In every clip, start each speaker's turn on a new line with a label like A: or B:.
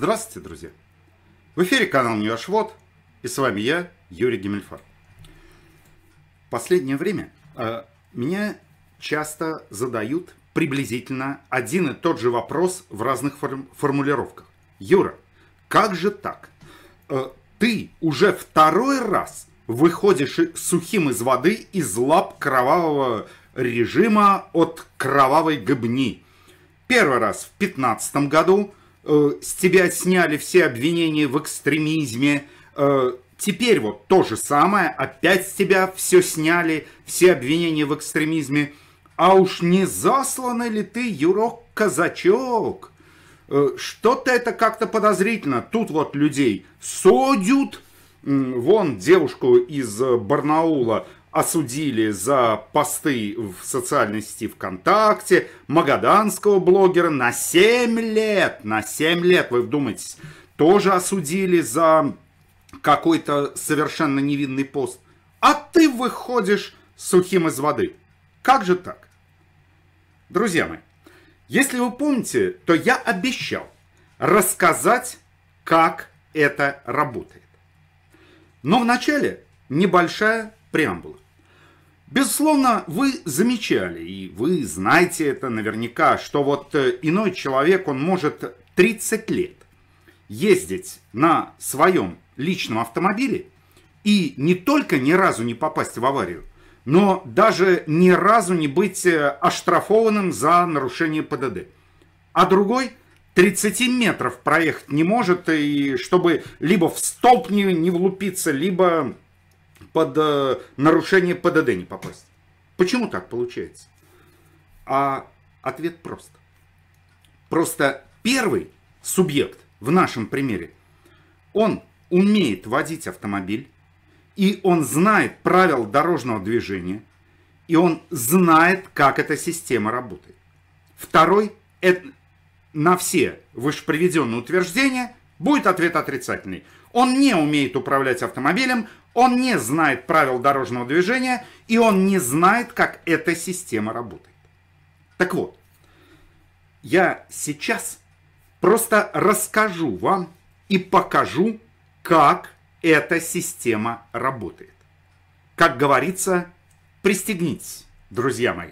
A: Здравствуйте, друзья! В эфире канал Ньюашвод, и с вами я, Юрий Гемельфар. Последнее время э, меня часто задают приблизительно один и тот же вопрос в разных фор- формулировках. Юра, как же так? Э, ты уже второй раз выходишь сухим из воды из лап кровавого режима от кровавой гыбни. Первый раз в 2015 году – Э, с тебя сняли все обвинения в экстремизме. Э, теперь вот то же самое, опять с тебя все сняли, все обвинения в экстремизме. А уж не засланы ли ты, Юрок Казачок? Э, что-то это как-то подозрительно. Тут вот людей судят вон девушку из Барнаула осудили за посты в социальной сети ВКонтакте, магаданского блогера на 7 лет, на 7 лет, вы вдумайтесь, тоже осудили за какой-то совершенно невинный пост. А ты выходишь сухим из воды. Как же так? Друзья мои, если вы помните, то я обещал рассказать, как это работает. Но вначале небольшая преамбула. Безусловно, вы замечали, и вы знаете это наверняка, что вот э, иной человек, он может 30 лет ездить на своем личном автомобиле и не только ни разу не попасть в аварию, но даже ни разу не быть э, оштрафованным за нарушение ПДД. А другой 30 метров проехать не может, и чтобы либо в столб не, не влупиться, либо под э, нарушение ПДД не попасть. Почему так получается? А ответ прост. Просто первый субъект в нашем примере, он умеет водить автомобиль, и он знает правила дорожного движения, и он знает, как эта система работает. Второй, это, на все вышеприведенные утверждения будет ответ отрицательный. Он не умеет управлять автомобилем, он не знает правил дорожного движения, и он не знает, как эта система работает. Так вот, я сейчас просто расскажу вам и покажу, как эта система работает. Как говорится, пристегнитесь, друзья мои,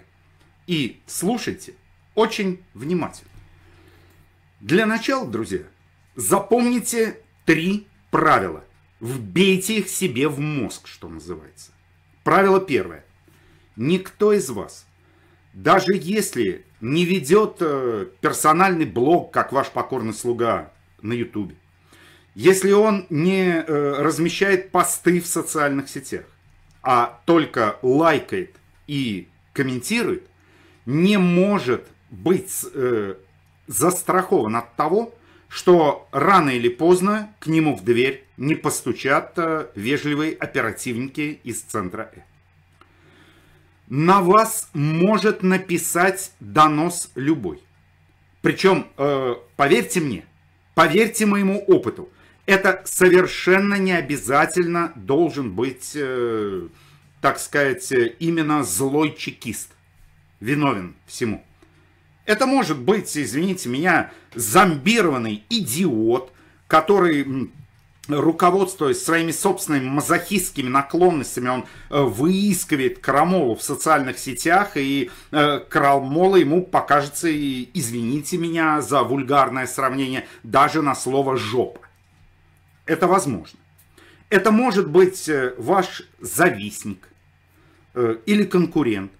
A: и слушайте очень внимательно. Для начала, друзья, запомните три правила. Вбейте их себе в мозг, что называется. Правило первое. Никто из вас, даже если не ведет э, персональный блог, как ваш покорный слуга на ютубе, если он не э, размещает посты в социальных сетях, а только лайкает и комментирует, не может быть э, застрахован от того, что рано или поздно к нему в дверь не постучат э, вежливые оперативники из центра Э. На вас может написать донос любой. Причем, э, поверьте мне, поверьте моему опыту, это совершенно не обязательно должен быть, э, так сказать, именно злой чекист виновен всему. Это может быть, извините меня, зомбированный идиот, который руководствуясь своими собственными мазохистскими наклонностями, он э, выискивает Крамолу в социальных сетях, и э, Крамола ему покажется, извините меня за вульгарное сравнение, даже на слово «жопа». Это возможно. Это может быть э, ваш завистник или конкурент,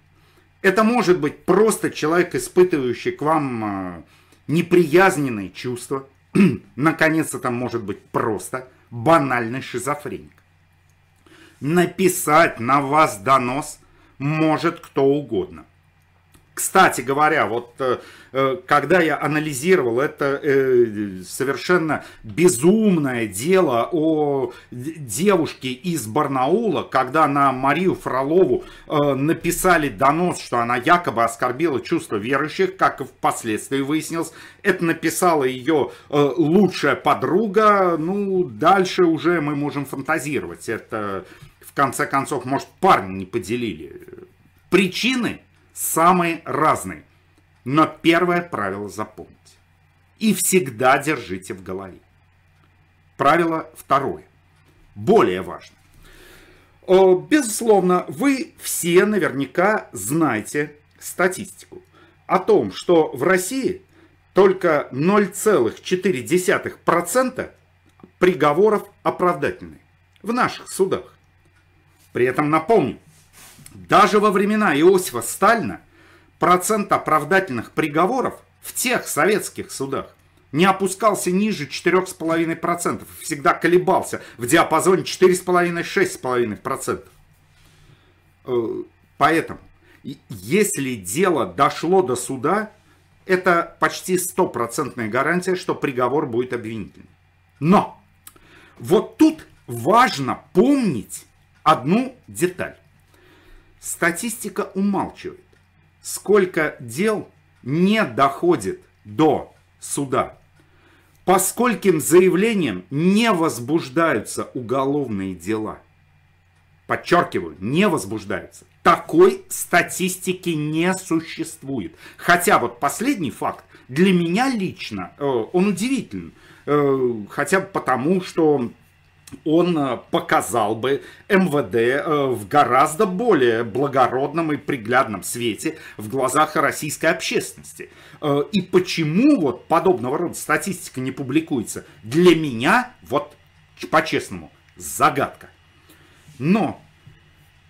A: это может быть просто человек, испытывающий к вам э, неприязненные чувства. Наконец, это может быть просто банальный шизофреник. Написать на вас донос может кто угодно. Кстати говоря, вот э, э, когда я анализировал это э, совершенно безумное дело о девушке из Барнаула, когда на Марию Фролову написали донос, что она якобы оскорбила чувства верующих, как впоследствии выяснилось, это написала ее лучшая подруга, ну, дальше уже мы можем фантазировать, это в конце концов, может, парни не поделили. Причины самые разные. Но первое правило запомните. И всегда держите в голове. Правило второе. Более важно. Безусловно, вы все наверняка знаете статистику о том, что в России только 0,4% приговоров оправдательны в наших судах. При этом напомню, даже во времена Иосифа Сталина процент оправдательных приговоров в тех советских судах не опускался ниже 4,5%, всегда колебался в диапазоне 4,5-6,5%. Э, поэтому, если дело дошло до суда, это почти стопроцентная гарантия, что приговор будет обвинительным. Но вот тут важно помнить одну деталь статистика умалчивает, сколько дел не доходит до суда, по скольким заявлениям не возбуждаются уголовные дела. Подчеркиваю, не возбуждаются. Такой статистики не существует. Хотя вот последний факт для меня лично, э, он удивителен. Э, хотя бы потому, что он э, показал бы МВД э, в гораздо более благородном и приглядном свете в глазах российской общественности. Э, и почему вот подобного рода статистика не публикуется, для меня, вот по-честному, загадка. Но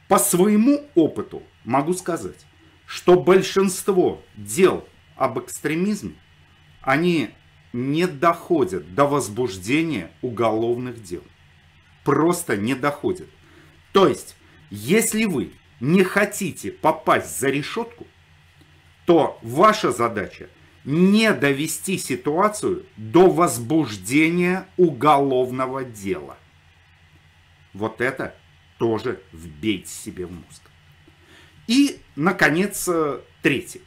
A: по своему опыту могу сказать, что большинство дел об экстремизме, они не доходят до возбуждения уголовных дел просто не доходит. То есть, если вы не хотите попасть за решетку, то ваша задача не довести ситуацию до возбуждения уголовного дела. Вот это тоже вбейте себе в мозг. И, наконец, э, третий.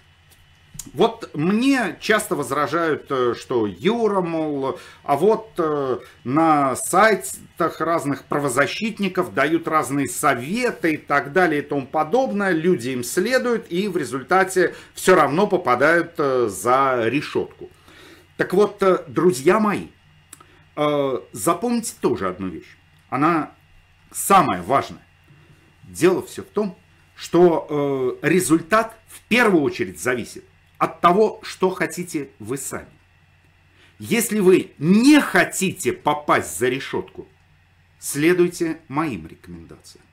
A: Вот мне часто возражают, э, что Юра, мол, а вот э, на сайтах разных правозащитников дают разные советы и так далее и тому подобное, люди им следуют и в результате все равно попадают э, за решетку. Так вот, друзья мои, запомните тоже одну вещь, она самая важная. Дело все в том, что результат в первую очередь зависит от того, что хотите вы сами. Если вы не хотите попасть за решетку, следуйте моим рекомендациям.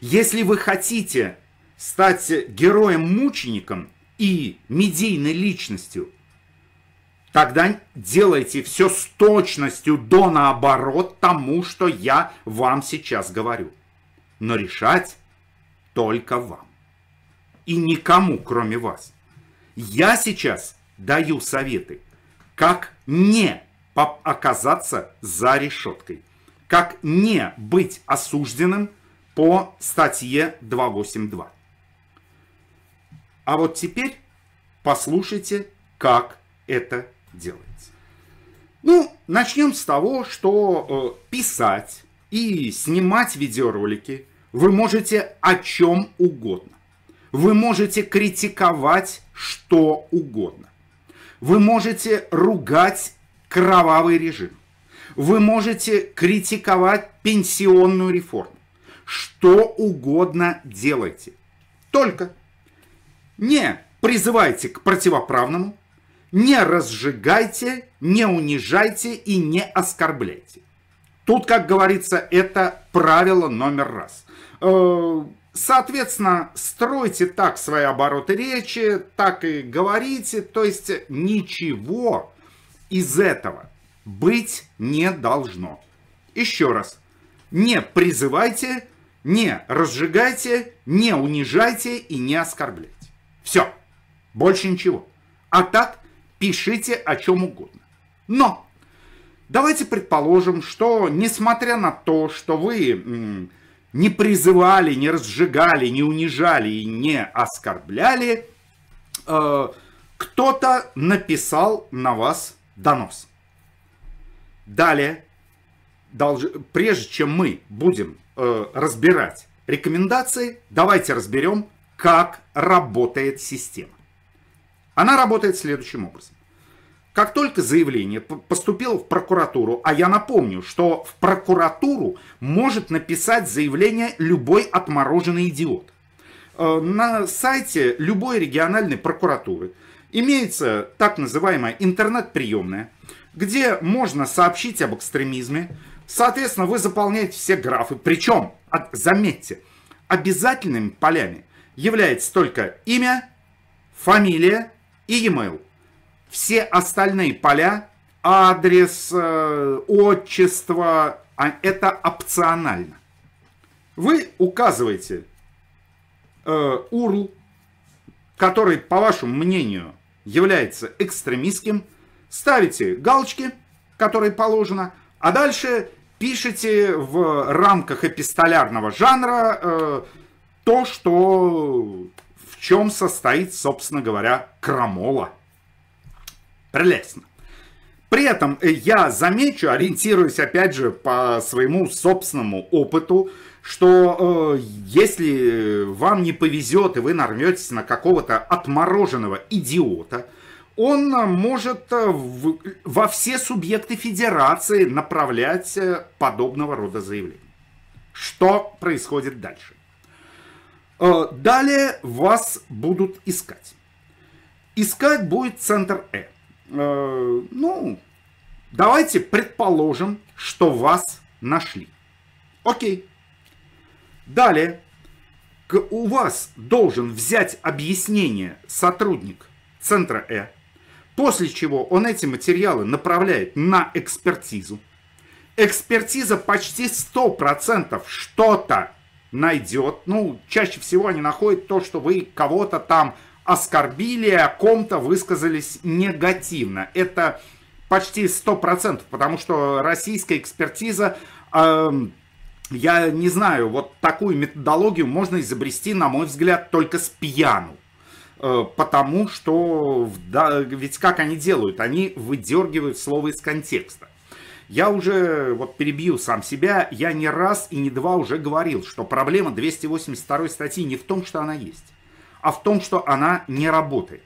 A: Если вы хотите стать героем-мучеником и медийной личностью, тогда делайте все с точностью до наоборот тому, что я вам сейчас говорю. Но решать только вам. И никому, кроме вас. Я сейчас даю советы, как не оказаться за решеткой, как не быть осужденным по статье 282. А вот теперь послушайте, как это делается. Ну, начнем с того, что э, писать и снимать видеоролики вы можете о чем угодно. Вы можете критиковать что угодно. Вы можете ругать кровавый режим. Вы можете критиковать пенсионную реформу. Что угодно делайте. Только не призывайте к противоправному, не разжигайте, не унижайте и не оскорбляйте. Тут, как говорится, это правило номер раз э, Соответственно, стройте так свои обороты речи, так и говорите. То есть ничего из этого быть не должно. Еще раз. Не призывайте, не разжигайте, не унижайте и не оскорбляйте. Все. Больше ничего. А так пишите о чем угодно. Но давайте предположим, что несмотря на то, что вы не призывали, не разжигали, не унижали и не оскорбляли, э, кто-то написал на вас донос. Далее, долж... прежде чем мы будем э, разбирать рекомендации, давайте разберем, как работает система. Она работает следующим образом. Как только заявление поступило в прокуратуру, а я напомню, что в прокуратуру может написать заявление любой отмороженный идиот. Э, на сайте любой региональной прокуратуры имеется так называемая интернет-приемная, где можно сообщить об экстремизме. Соответственно, вы заполняете все графы. Причем, заметьте, обязательными полями является только имя, фамилия и e-mail все остальные поля, адрес, э, отчество, а это опционально. Вы указываете э, URL, который, по вашему мнению, является экстремистским, ставите галочки, которые положено, а дальше пишите в рамках эпистолярного жанра э, то, что в чем состоит, собственно говоря, крамола прелестно. При этом э, я замечу, ориентируясь опять же по своему собственному опыту, что э, если вам не повезет и вы нарветесь на какого-то отмороженного идиота, он э, может э, в, во все субъекты федерации направлять подобного рода заявления. Что происходит дальше? Э, далее вас будут искать. Искать будет центр Э. Э, ну, давайте предположим, что вас нашли. Окей. Далее, к у вас должен взять объяснение сотрудник центра Э, после чего он эти материалы направляет на экспертизу. Экспертиза почти 100% что-то найдет. Ну, чаще всего они находят то, что вы кого-то там оскорбили, о ком-то высказались негативно. Это почти 100%, потому что российская экспертиза... Э, я не знаю, вот такую методологию можно изобрести, на мой взгляд, только с пьяну э, потому что, да, ведь как они делают, они выдергивают слово из контекста. Я уже, вот перебью сам себя, я не раз и не два уже говорил, что проблема 282 статьи не в том, что она есть а в том, что она не работает.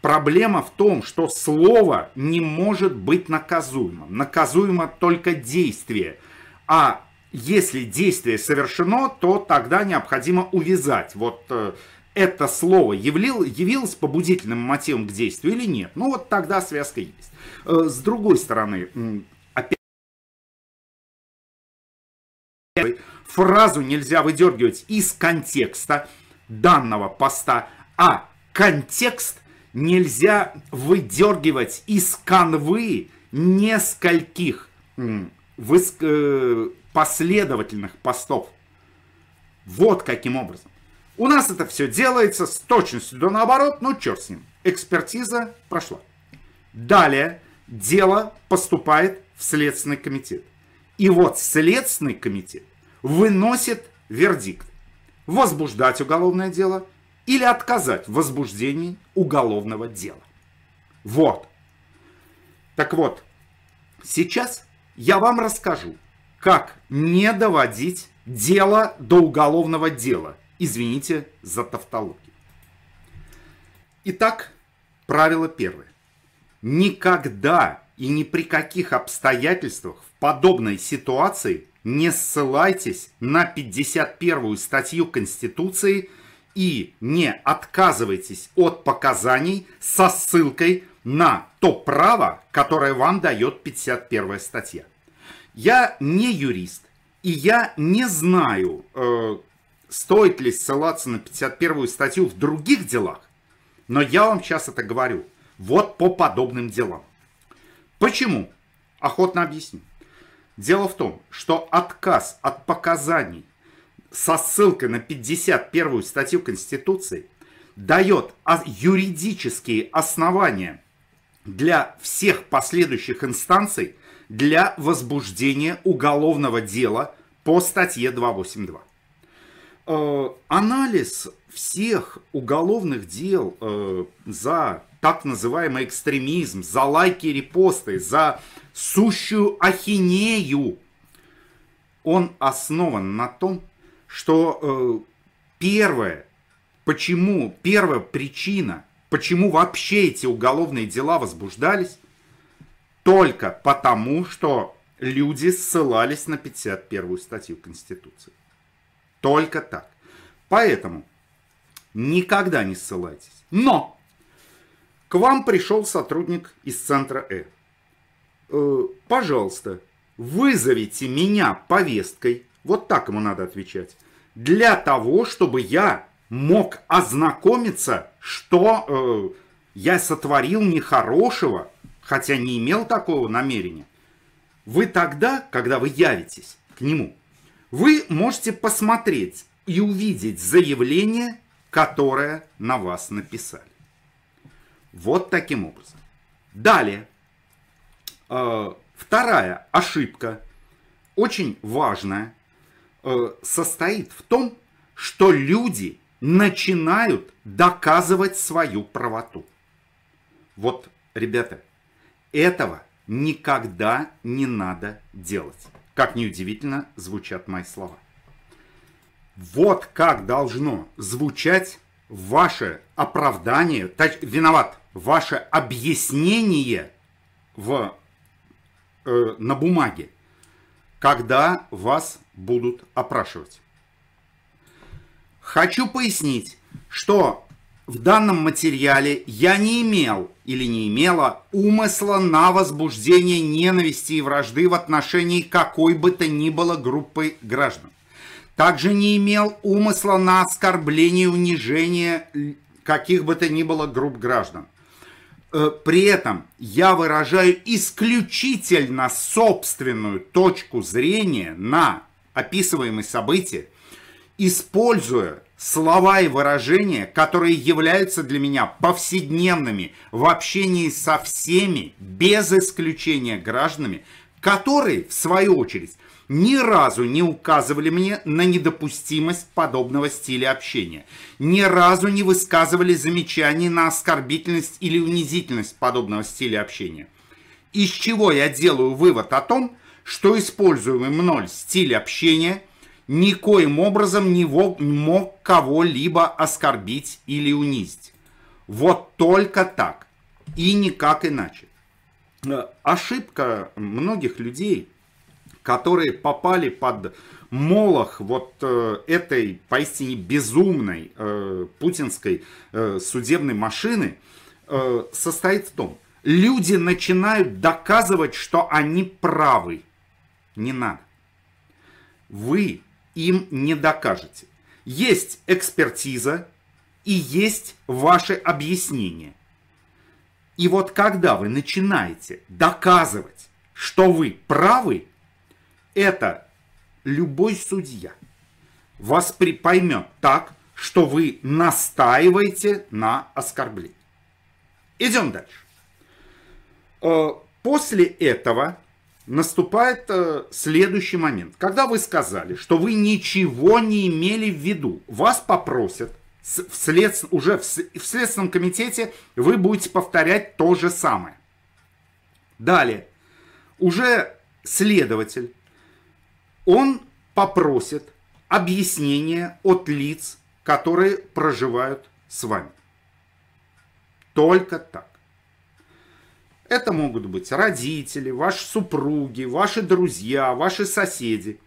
A: Проблема в том, что слово не может быть наказуемым. Наказуемо только действие. А если действие совершено, то тогда необходимо увязать. Вот э, это слово явлил, явилось побудительным мотивом к действию или нет. Ну вот тогда связка есть. Э, с другой стороны, опять фразу нельзя выдергивать из контекста данного поста, а контекст нельзя выдергивать из канвы нескольких э, последовательных постов. Вот каким образом. У нас это все делается с точностью до наоборот, но ну черт с ним. Экспертиза прошла. Далее дело поступает в Следственный комитет. И вот Следственный комитет выносит вердикт возбуждать уголовное дело или отказать в возбуждении уголовного дела. Вот. Так вот, сейчас я вам расскажу, как не доводить дело до уголовного дела. Извините за тавтологию. Итак, правило первое. Никогда и ни при каких обстоятельствах в подобной ситуации не ссылайтесь на 51 статью Конституции и не отказывайтесь от показаний со ссылкой на то право, которое вам дает 51 статья. Я не юрист, и я не знаю, э, стоит ли ссылаться на 51 статью в других делах, но я вам сейчас это говорю. Вот по подобным делам. Почему? Охотно объясню. Дело в том, что отказ от показаний со ссылкой на 51 статью Конституции дает юридические основания для всех последующих инстанций для возбуждения уголовного дела по статье 282. Э, анализ всех уголовных дел э, за так называемый экстремизм, за лайки и репосты, за сущую ахинею, он основан на том, что э, первое, почему, первая причина, почему вообще эти уголовные дела возбуждались, только потому, что люди ссылались на 51 статью Конституции. Только так. Поэтому никогда не ссылайтесь. Но к вам пришел сотрудник из центра Э. «Э пожалуйста, вызовите меня повесткой. Вот так ему надо отвечать. Для того, чтобы я мог ознакомиться, что э, я сотворил нехорошего, хотя не имел такого намерения. Вы тогда, когда вы явитесь к нему, вы можете посмотреть и увидеть заявление, которое на вас написали. Вот таким образом. Далее, э, вторая ошибка, очень важная, э, состоит в том, что люди начинают доказывать свою правоту. Вот, ребята, этого никогда не надо делать. Как неудивительно звучат мои слова. Вот как должно звучать ваше оправдание. Виноват, ваше объяснение в, э, на бумаге, когда вас будут опрашивать. Хочу пояснить, что в данном материале я не имел или не имела умысла на возбуждение ненависти и вражды в отношении какой бы то ни было группы граждан. Также не имел умысла на оскорбление и унижение каких бы то ни было групп граждан. Э, при этом я выражаю исключительно собственную точку зрения на описываемые события, используя слова и выражения, которые являются для меня повседневными в общении со всеми, без исключения гражданами, которые, в свою очередь, ни разу не указывали мне на недопустимость подобного стиля общения, ни разу не высказывали замечаний на оскорбительность или унизительность подобного стиля общения. Из чего я делаю вывод о том, что используемый мной стиль общения никоим образом не мог кого-либо оскорбить или унизить. Вот только так и никак иначе. Э, ошибка многих людей – которые попали под молох вот э, этой поистине безумной э, путинской э, судебной машины, э, состоит в том, люди начинают доказывать, что они правы. Не надо. Вы им не докажете. Есть экспертиза и есть ваши объяснения. И вот когда вы начинаете доказывать, что вы правы, это любой судья вас поймет так, что вы настаиваете на оскорблении. Идем дальше. Э, после этого наступает э, следующий момент. Когда вы сказали, что вы ничего не имели в виду, вас попросят в след уже в Следственном комитете вы будете повторять то же самое. Далее. Уже следователь он попросит объяснение от лиц, которые проживают с вами. Только так. Это могут быть родители, ваши супруги, ваши друзья, ваши соседи.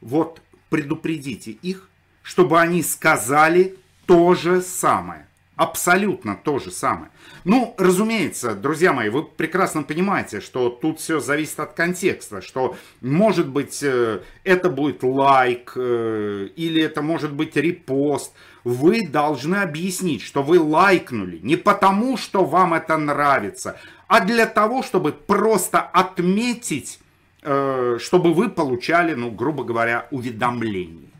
A: Вот предупредите их, чтобы они сказали то же самое. Абсолютно то же самое. Ну, разумеется, друзья мои, вы прекрасно понимаете, что тут все зависит от контекста, что, может быть, э, это будет лайк, э, или это может быть репост. Вы должны объяснить, что вы лайкнули не потому, что вам это нравится, а для того, чтобы просто отметить, э, чтобы вы получали, ну, грубо говоря, уведомление.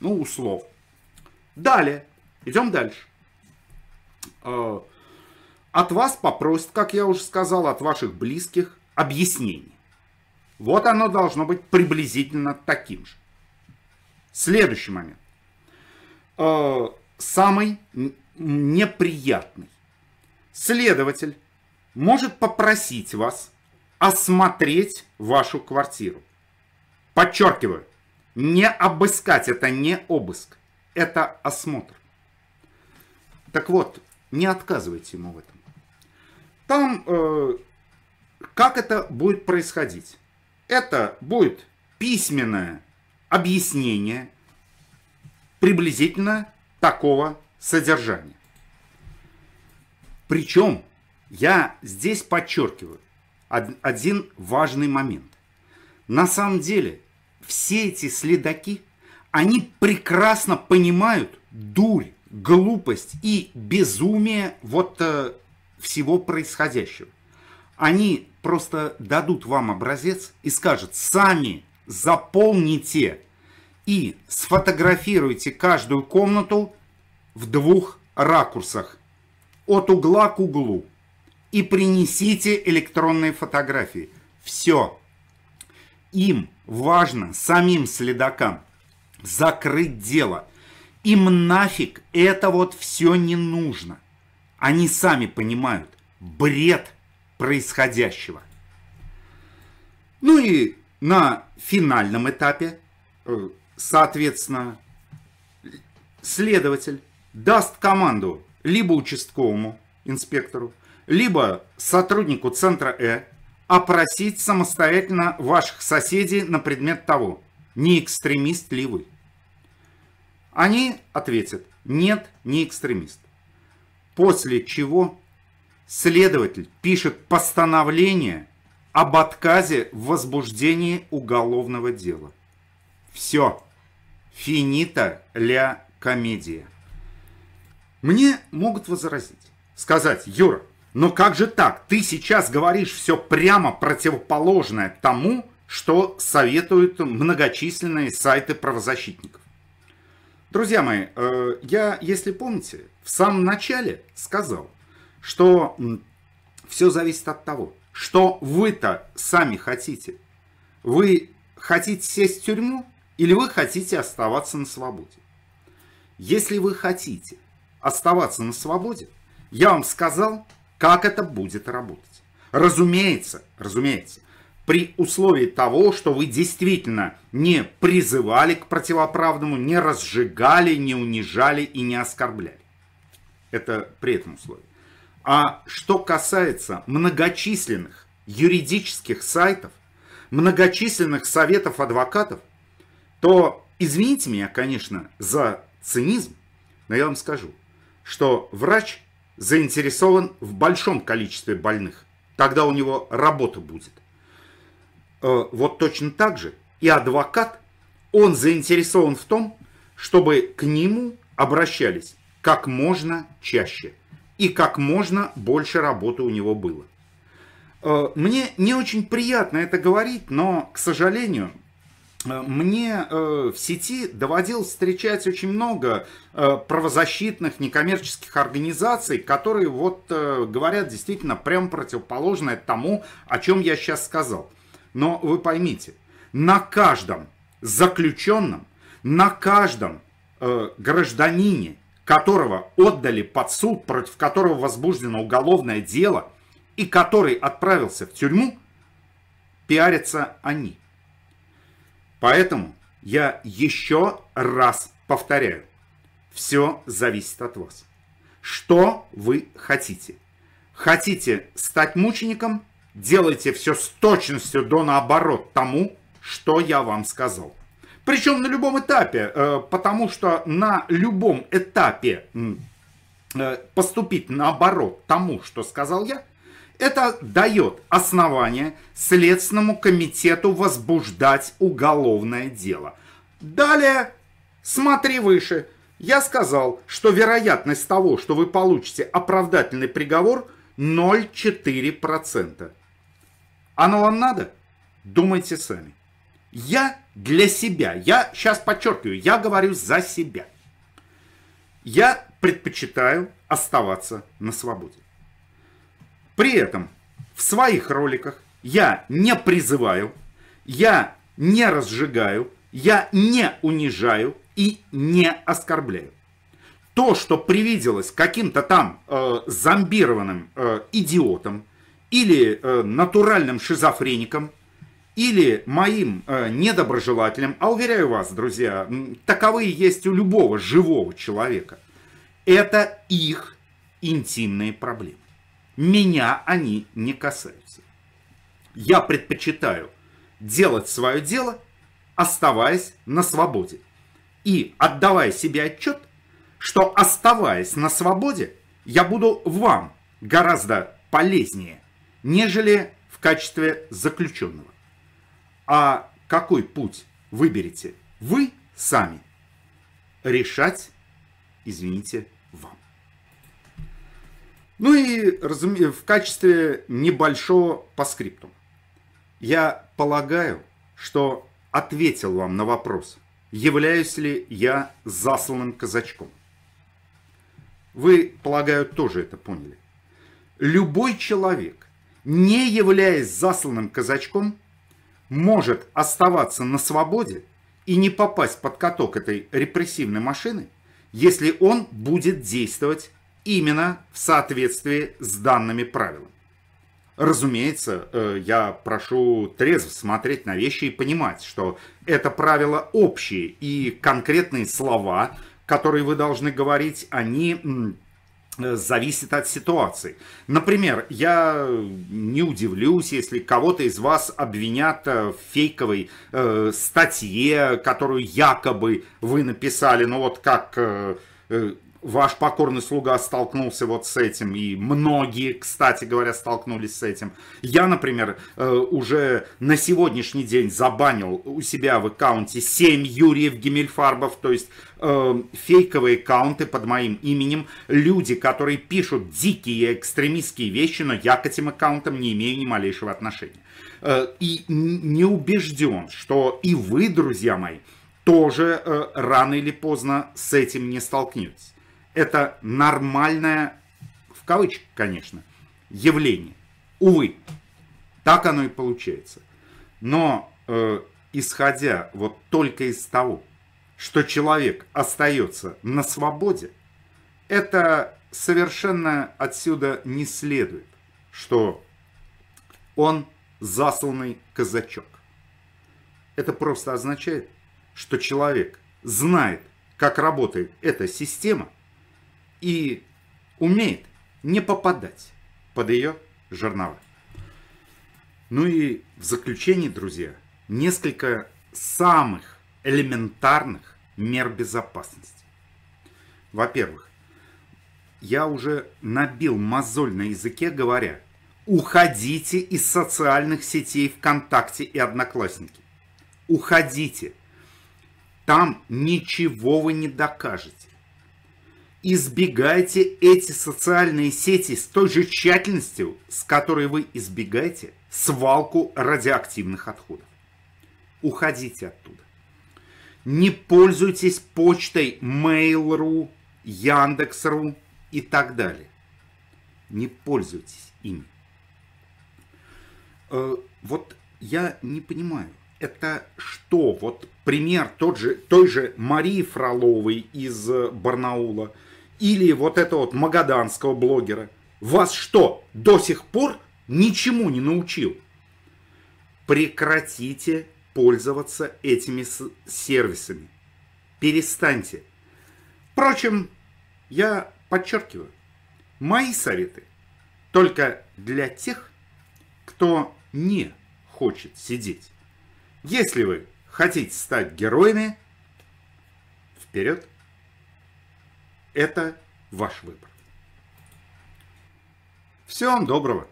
A: Ну, услов. Далее. Идем дальше. Э, от вас попросят, как я уже сказал, от ваших близких объяснений. Вот оно должно быть приблизительно таким же. Следующий момент. Э, самый неприятный. Следователь может попросить вас осмотреть вашу квартиру. Подчеркиваю, не обыскать, это не обыск, это осмотр. Так вот, не отказывайте ему в этом. Там, э, как это будет происходить? Это будет письменное объяснение приблизительно такого содержания. Причем я здесь подчеркиваю один важный момент. На самом деле все эти следаки, они прекрасно понимают дурь глупость и безумие вот э, всего происходящего. Они просто дадут вам образец и скажут, сами заполните и сфотографируйте каждую комнату в двух ракурсах, от угла к углу, и принесите электронные фотографии. Все. Им важно, самим следакам, закрыть дело – им нафиг это вот все не нужно. Они сами понимают бред происходящего. Ну и на финальном этапе, э, соответственно, следователь даст команду либо участковому инспектору, либо сотруднику центра Э опросить самостоятельно ваших соседей на предмет того, не экстремист ли вы. Они ответят «нет, не экстремист». После чего следователь пишет постановление об отказе в возбуждении уголовного дела. Все. Финита ля комедия. Мне могут возразить, сказать, Юра, но ну как же так? Ты сейчас говоришь все прямо противоположное тому, что советуют многочисленные сайты правозащитников. Друзья мои, э, я, если помните, в самом начале сказал, что все зависит от того, что вы-то сами хотите. Вы хотите сесть в тюрьму или вы хотите оставаться на свободе? Если вы хотите оставаться на свободе, я вам сказал, как это будет работать. Разумеется, разумеется, при условии того, что вы действительно не призывали к противоправному, не разжигали, не унижали и не оскорбляли. Это при этом условии. А что касается многочисленных юридических сайтов, многочисленных советов адвокатов, то извините меня, конечно, за цинизм, но я вам скажу, что врач заинтересован в большом количестве больных. Тогда у него работа будет – Э, вот точно так же и адвокат, он заинтересован в том, чтобы к нему обращались как можно чаще и как можно больше работы у него было. Э, мне не очень приятно это говорить, но, к сожалению, э, мне в сети доводилось встречать очень много правозащитных некоммерческих организаций, которые вот говорят действительно прям противоположное тому, о чем я сейчас сказал. Но вы поймите, на каждом заключенном, на каждом э, гражданине, которого отдали под суд, против которого возбуждено уголовное дело и который отправился в тюрьму, пиарятся они. Поэтому я еще раз повторяю, все зависит от вас. Что вы хотите? Хотите стать мучеником? делайте все с точностью до наоборот тому, что я вам сказал. Причем на любом этапе, э, потому что на любом этапе э, поступить наоборот тому, что сказал я, это дает основание Следственному комитету возбуждать уголовное дело. Далее, смотри выше. Я сказал, что вероятность того, что вы получите оправдательный приговор 0,4%. Оно вам надо? Думайте сами. Я для себя, я сейчас подчеркиваю, я говорю за себя. Я предпочитаю оставаться на свободе. При этом в своих роликах я не призываю, я не разжигаю, я не унижаю и не оскорбляю. То, что привиделось каким-то там э, зомбированным э, идиотом, или э, натуральным шизофреником, или моим э, недоброжелателем, а уверяю вас, друзья, таковые есть у любого живого человека. Это их интимные проблемы. Меня они не касаются. Я предпочитаю делать свое дело, оставаясь на свободе. И отдавая себе отчет, что оставаясь на свободе, я буду вам гораздо полезнее нежели в качестве заключенного. А какой путь выберете вы сами, решать, извините, вам. Ну и в качестве небольшого по Я полагаю, что ответил вам на вопрос, являюсь ли я засланным казачком. Вы, полагаю, тоже это поняли. Любой человек, не являясь засланным казачком, может оставаться на свободе и не попасть под каток этой репрессивной машины, если он будет действовать именно в соответствии с данными правилами. Разумеется, э, я прошу трезво смотреть на вещи и понимать, что это правила общие, и конкретные слова, которые вы должны говорить, они Э, зависит от ситуации. Например, я не удивлюсь, если кого-то из вас обвинят э, в фейковой э, статье, которую якобы вы написали, ну вот как... Э, э ваш покорный слуга столкнулся вот с этим, и многие, кстати говоря, столкнулись с этим. Я, например, э, уже на сегодняшний день забанил у себя в аккаунте 7 Юрьев Гемельфарбов, то есть э, фейковые аккаунты под моим именем, люди, которые пишут дикие экстремистские вещи, но я к этим аккаунтам не имею ни малейшего отношения. Э, и не убежден, что и вы, друзья мои, тоже рано или поздно с этим не столкнетесь это нормальное, в кавычках, конечно, явление. Увы, так оно и получается. Но э, исходя вот только из того, что человек остается на свободе, это совершенно отсюда не следует, что он засланный казачок. Это просто означает, что человек знает, как работает эта система – и умеет не попадать под ее жернова. Ну и в заключении, друзья, несколько самых элементарных мер безопасности. Во-первых, я уже набил мозоль на языке, говоря, уходите из социальных сетей ВКонтакте и Одноклассники. Уходите. Там ничего вы не докажете избегайте эти социальные сети с той же тщательностью, с которой вы избегаете свалку радиоактивных отходов. Уходите оттуда. Не пользуйтесь почтой Mail.ru, Яндекс.ру и так далее. Не пользуйтесь ими. Э, вот я не понимаю, это что? Вот пример тот же, той же Марии Фроловой из э, Барнаула – или вот этого вот магаданского блогера, вас что, до сих пор ничему не научил? Прекратите пользоваться этими сервисами. Перестаньте. Впрочем, я подчеркиваю, мои советы только для тех, кто не хочет сидеть. Если вы хотите стать героями, вперед! Это ваш выбор. Всем доброго.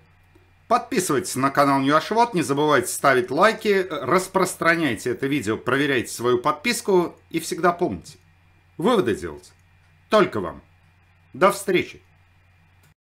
A: Подписывайтесь на канал Ньюашвот, не забывайте ставить лайки, распространяйте это видео, проверяйте свою подписку и всегда помните, выводы делать только вам. До встречи!